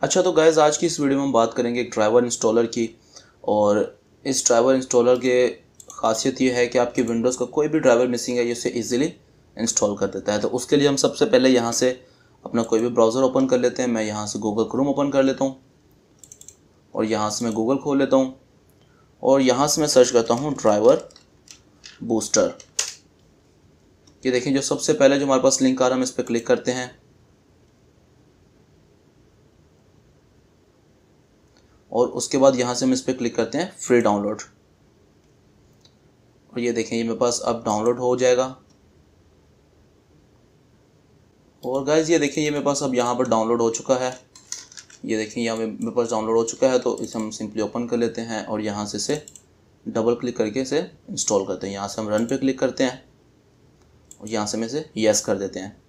अच्छा तो गैज़ आज की इस वीडियो में हम बात करेंगे एक ड्राइवर इंस्टॉलर की और इस ड्राइवर इंस्टॉलर के खासियत ये है कि आपकी विंडोज़ का कोई भी ड्राइवर मिसिंग है ये उसे ईजिली इंस्टॉल कर देता है तो उसके लिए हम सबसे पहले यहाँ से अपना कोई भी ब्राउज़र ओपन कर लेते हैं मैं यहाँ से गूगल क्रोम ओपन कर लेता हूँ और यहाँ से मैं गूगल खोल लेता हूँ और यहाँ से मैं सर्च करता हूँ ड्राइवर बूस्टर ये देखें जो सबसे पहले जो हमारे पास लिंक आ रहा है हम इस पर क्लिक करते हैं और उसके बाद यहाँ से हम इस पर क्लिक करते हैं फ्री डाउनलोड और ये देखें ये मेरे पास अब डाउनलोड हो जाएगा और गाइज ये देखें ये मेरे पास अब यहाँ पर डाउनलोड हो चुका है ये देखें यहाँ मेरे पास डाउनलोड हो चुका है तो इसे हम सिंपली ओपन कर लेते हैं और यहाँ से इसे डबल क्लिक करके इसे इंस्टॉल करते हैं यहाँ से हम रन पे क्लिक करते हैं और यहाँ से हम इसे यस कर देते हैं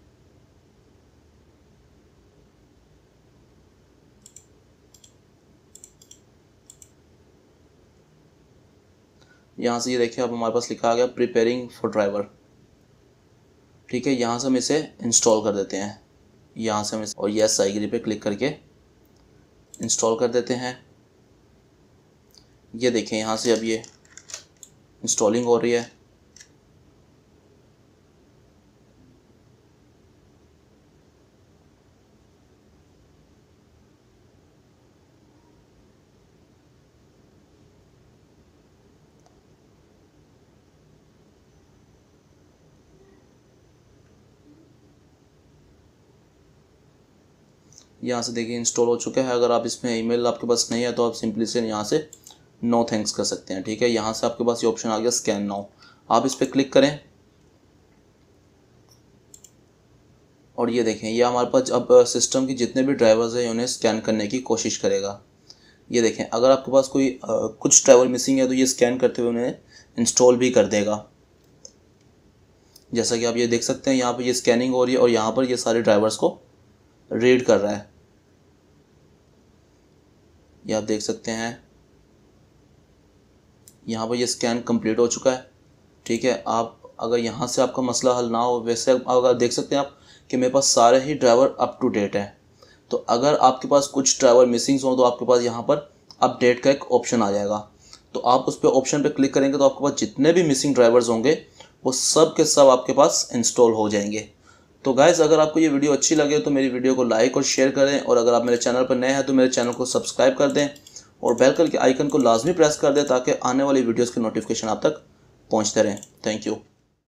यहाँ से ये देखिए अब हमारे पास लिखा आ गया प्रिपेयरिंग फॉर ड्राइवर ठीक है यहाँ से हम इसे इंस्टॉल कर देते हैं यहाँ से हम इसे और यस साइगरी पे क्लिक करके इंस्टॉल कर देते हैं ये देखें यहाँ से अब ये इंस्टॉलिंग हो रही है यहाँ से देखिए इंस्टॉल हो चुका है अगर आप इसमें ईमेल आपके पास नहीं है तो आप सिंपली से यहाँ से नो थैंक्स कर सकते हैं ठीक है यहाँ से आपके पास ये ऑप्शन आ गया स्कैन नाउ आप इस पर क्लिक करें और ये देखें ये हमारे पास अब सिस्टम के जितने भी ड्राइवर्स हैं उन्हें स्कैन करने की कोशिश करेगा ये देखें अगर आपके पास कोई आ, कुछ ड्राइवर मिसिंग है तो ये स्कैन करते हुए उन्हें इंस्टॉल भी कर देगा जैसा कि आप ये देख सकते हैं यहाँ पर ये स्कैनिंग हो रही है और यहाँ पर ये सारे ड्राइवर्स को रीड कर रहा है ये आप देख सकते हैं यहाँ पर ये स्कैन कंप्लीट हो चुका है ठीक है आप अगर यहाँ से आपका मसला हल ना हो वैसे अगर देख सकते हैं आप कि मेरे पास सारे ही ड्राइवर अप टू डेट हैं तो अगर आपके पास कुछ ड्राइवर मिसिंग हों तो आपके पास यहाँ पर अपडेट का एक ऑप्शन आ जाएगा तो आप उस पर ऑप्शन पर क्लिक करेंगे तो आपके पास जितने भी मिसिंग ड्राइवर्स होंगे वो सब के सब आपके पास इंस्टॉल हो जाएंगे तो गाइज़ अगर आपको ये वीडियो अच्छी लगे तो मेरी वीडियो को लाइक और शेयर करें और अगर आप मेरे चैनल पर नए हैं तो मेरे चैनल को सब्सक्राइब कर दें और बेल करके आइकन को लाजमी प्रेस कर दें ताकि आने वाली वीडियोज़ के नोटिफिकेशन आप तक पहुँचते रहें थैंक यू